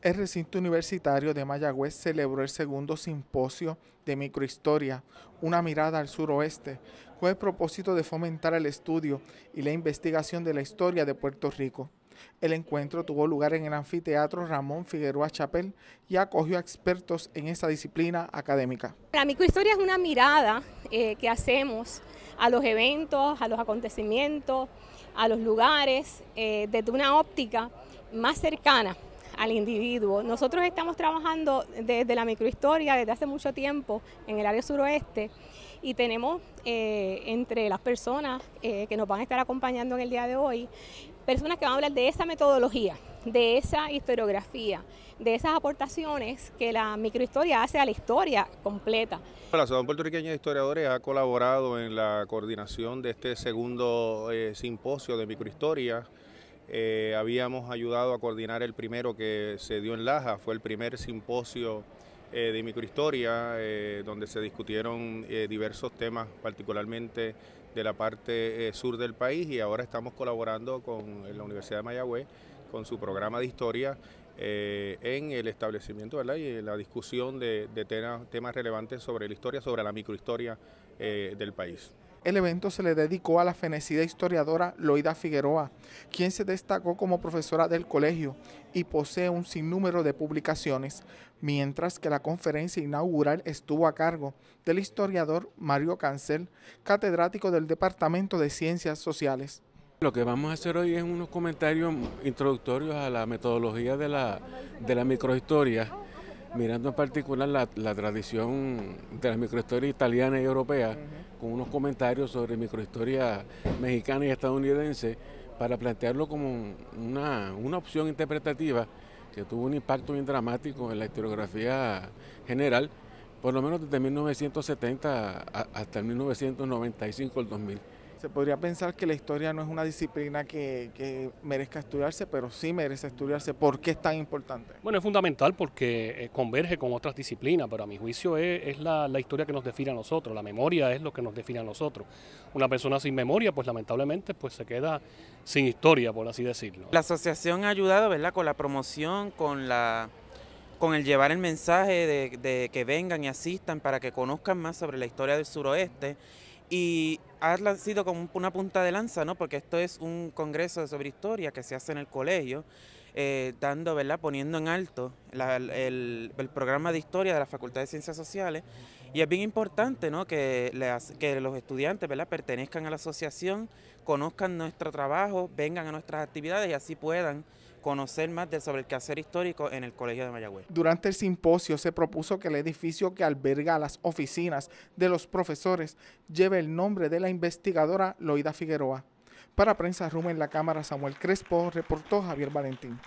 El recinto universitario de Mayagüez celebró el segundo simposio de microhistoria, una mirada al suroeste, con el propósito de fomentar el estudio y la investigación de la historia de Puerto Rico. El encuentro tuvo lugar en el anfiteatro Ramón Figueroa Chapel y acogió a expertos en esta disciplina académica. La microhistoria es una mirada eh, que hacemos a los eventos, a los acontecimientos, a los lugares, eh, desde una óptica más cercana al individuo. Nosotros estamos trabajando desde la microhistoria desde hace mucho tiempo en el área suroeste y tenemos eh, entre las personas eh, que nos van a estar acompañando en el día de hoy, personas que van a hablar de esa metodología, de esa historiografía, de esas aportaciones que la microhistoria hace a la historia completa. La Asociación Puertorriqueña de Historiadores ha colaborado en la coordinación de este segundo eh, simposio de microhistoria eh, habíamos ayudado a coordinar el primero que se dio en Laja, fue el primer simposio eh, de microhistoria, eh, donde se discutieron diversos temas, particularmente de la parte sur del país, y ahora estamos colaborando con la Universidad de Mayagüez, con su programa de historia, en el establecimiento ¿verdad? y la discusión de, temas, temas, relevantes sobre la historia, sobre la microhistoria del país. El evento se le dedicó a la fenecida historiadora Loida Figueroa, quien se destacó como profesora del colegio y posee un sinnúmero de publicaciones, mientras que la conferencia inaugural estuvo a cargo del historiador Mario Cancel, catedrático del Departamento de Ciencias Sociales. Lo que vamos a hacer hoy es unos comentarios introductorios a la metodología de la, de la microhistoria mirando en particular la, tradición de las microhistorias italianas y europeas, con unos comentarios sobre microhistoria mexicana y estadounidense, para plantearlo como una, opción interpretativa que tuvo un impacto bien dramático en la historiografía general, por lo menos desde 1970 hasta el 1995, el 2000 se podría pensar que la historia no es una disciplina que, merezca estudiarse, pero sí merece estudiarse. ¿Por qué es tan importante? Bueno, es fundamental porque eh, converge con otras disciplinas, pero a mi juicio es, la, historia que nos define a nosotros, la memoria es lo que nos define a nosotros. Una persona sin memoria, pues lamentablemente, pues se queda sin historia, por así decirlo. La asociación ha ayudado, ¿verdad?, con la promoción, con la con el llevar el mensaje de, de que vengan y asistan para que conozcan más sobre la historia del suroeste y ha sido como una punta de lanza, ¿no? Porque esto es un congreso sobre historia que se hace en el colegio, eh, dando, ¿verdad? Poniendo en alto el, programa de historia de la Facultad de Ciencias Sociales y es bien importante que, los estudiantes pertenezcan a la asociación, conozcan nuestro trabajo, vengan a nuestras actividades y así puedan conocer más sobre el quehacer histórico en el Colegio de Mayagüez. Durante el simposio se propuso que el edificio que alberga las oficinas de los profesores lleve el nombre de la investigadora Loida Figueroa. Para Prensa Rumen, en la Cámara Samuel Crespo, reportó Javier Valentín.